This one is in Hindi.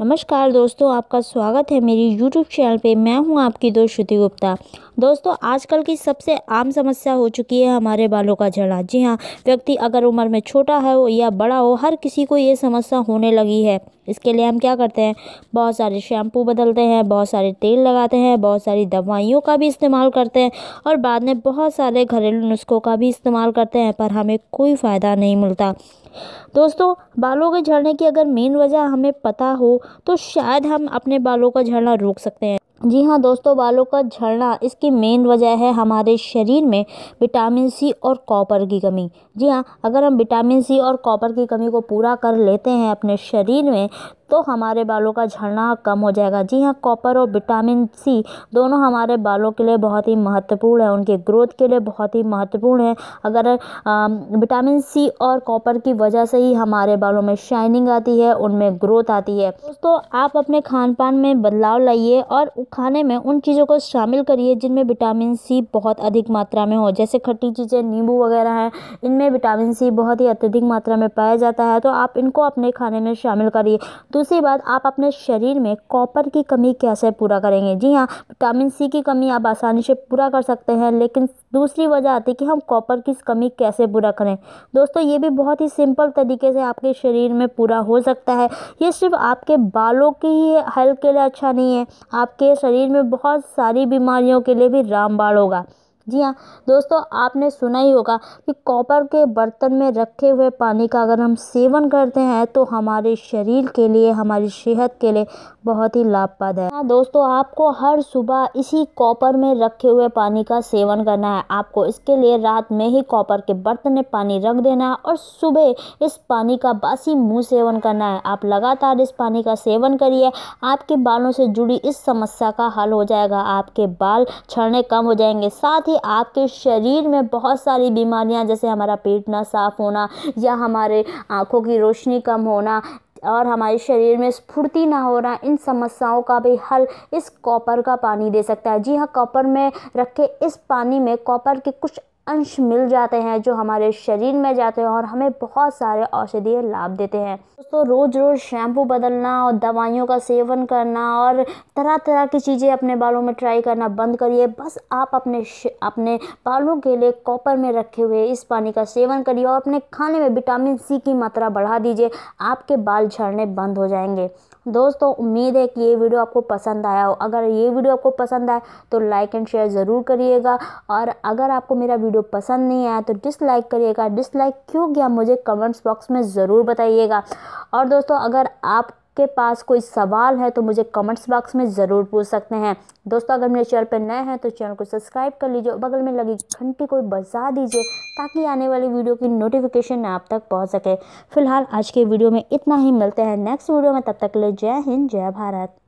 नमस्कार दोस्तों आपका स्वागत है मेरी यूट्यूब चैनल पे मैं हूं आपकी दोस्त श्रुति गुप्ता दोस्तों आजकल की सबसे आम समस्या हो चुकी है हमारे बालों का झड़ना जी हाँ व्यक्ति अगर उम्र में छोटा है या बड़ा हो हर किसी को ये समस्या होने लगी है इसके लिए हम क्या करते हैं बहुत सारे शैम्पू बदलते हैं बहुत सारे तेल लगाते हैं बहुत सारी दवाइयों का भी इस्तेमाल करते हैं और बाद में बहुत सारे घरेलू नुस्खों का भी इस्तेमाल करते हैं पर हमें कोई फ़ायदा नहीं मिलता दोस्तों बालों के झड़ने की अगर मेन वजह हमें पता हो तो शायद हम अपने बालों का झड़ना रोक सकते हैं जी हाँ दोस्तों बालों का झड़ना इसकी मेन वजह है हमारे शरीर में विटामिन सी और कॉपर की कमी जी हाँ अगर हम विटामिन सी और कॉपर की कमी को पूरा कर लेते हैं अपने शरीर में तो हमारे बालों का झड़ना कम हो जाएगा जी हाँ कॉपर और विटामिन सी दोनों हमारे बालों के लिए बहुत ही महत्वपूर्ण है उनके ग्रोथ के लिए बहुत ही महत्वपूर्ण है अगर विटामिन सी और कॉपर की वजह से ही हमारे बालों में शाइनिंग आती है उनमें ग्रोथ आती है दोस्तों आप अपने खान पान में बदलाव लाइए और खाने में उन चीज़ों को शामिल करिए जिनमें विटामिन सी बहुत अधिक मात्रा में हो जैसे खट्टी चीज़ें नींबू वगैरह हैं इनमें विटामिन सी बहुत ही अत्यधिक मात्रा में पाया जाता है तो आप इनको अपने खाने में शामिल करिए दूसरी बात आप अपने शरीर में कॉपर की कमी कैसे पूरा करेंगे जी हाँ विटामिन सी की कमी आप आसानी से पूरा कर सकते हैं लेकिन दूसरी वजह आती है कि हम कॉपर की कमी कैसे पूरा करें दोस्तों ये भी बहुत ही सिंपल तरीके से आपके शरीर में पूरा हो सकता है ये सिर्फ आपके बालों की ही हेल्थ के लिए अच्छा नहीं है आपके शरीर में बहुत सारी बीमारियों के लिए भी रामबाड़ होगा जी हाँ दोस्तों आपने सुना ही होगा कि कॉपर के बर्तन में रखे हुए पानी का अगर हम सेवन करते हैं तो हमारे शरीर के लिए हमारी सेहत के लिए बहुत ही लाभप्रद है हाँ दोस्तों आपको हर सुबह इसी कॉपर में रखे हुए पानी का सेवन करना है आपको इसके लिए रात में ही कॉपर के बर्तन में पानी रख देना है और सुबह इस पानी का बासी मुँह सेवन करना है आप लगातार इस पानी का सेवन करिए आपके बालों से जुड़ी इस समस्या का हल हो जाएगा आपके बाल छड़ने कम हो जाएंगे साथ ही ही आपके शरीर में बहुत सारी बीमारियां जैसे हमारा पेट ना साफ़ होना या हमारे आँखों की रोशनी कम होना और हमारे शरीर में स्फूर्ति ना होना इन समस्याओं का भी हल इस कॉपर का पानी दे सकता है जी हाँ कॉपर में रखे इस पानी में कॉपर के कुछ अंश मिल जाते हैं जो हमारे शरीर में जाते हैं और हमें बहुत सारे औषधीय लाभ देते हैं दोस्तों रोज़ रोज़ शैम्पू बदलना और दवाइयों का सेवन करना और तरह तरह की चीज़ें अपने बालों में ट्राई करना बंद करिए बस आप अपने अपने बालों के लिए कॉपर में रखे हुए इस पानी का सेवन करिए और अपने खाने में विटामिन सी की मात्रा बढ़ा दीजिए आपके बाल झड़ने बंद हो जाएंगे दोस्तों उम्मीद है कि ये वीडियो आपको पसंद आया हो अगर ये वीडियो आपको पसंद आए तो लाइक एंड शेयर ज़रूर करिएगा और अगर आपको मेरा वीडियो वीडियो पसंद नहीं आया तो डिसलाइक करिएगा डिसलाइक क्यों किया मुझे कमेंट्स बॉक्स में ज़रूर बताइएगा और दोस्तों अगर आप के पास कोई सवाल है तो मुझे कमेंट्स बॉक्स में ज़रूर पूछ सकते हैं दोस्तों अगर मेरे चैनल पर नए हैं तो चैनल को सब्सक्राइब कर लीजिए और बगल में लगी घंटी को बजा दीजिए ताकि आने वाली वीडियो की नोटिफिकेशन आप तक पहुंच सके फिलहाल आज के वीडियो में इतना ही मिलते हैं नेक्स्ट वीडियो में तब तक के लिए जय हिंद जय भारत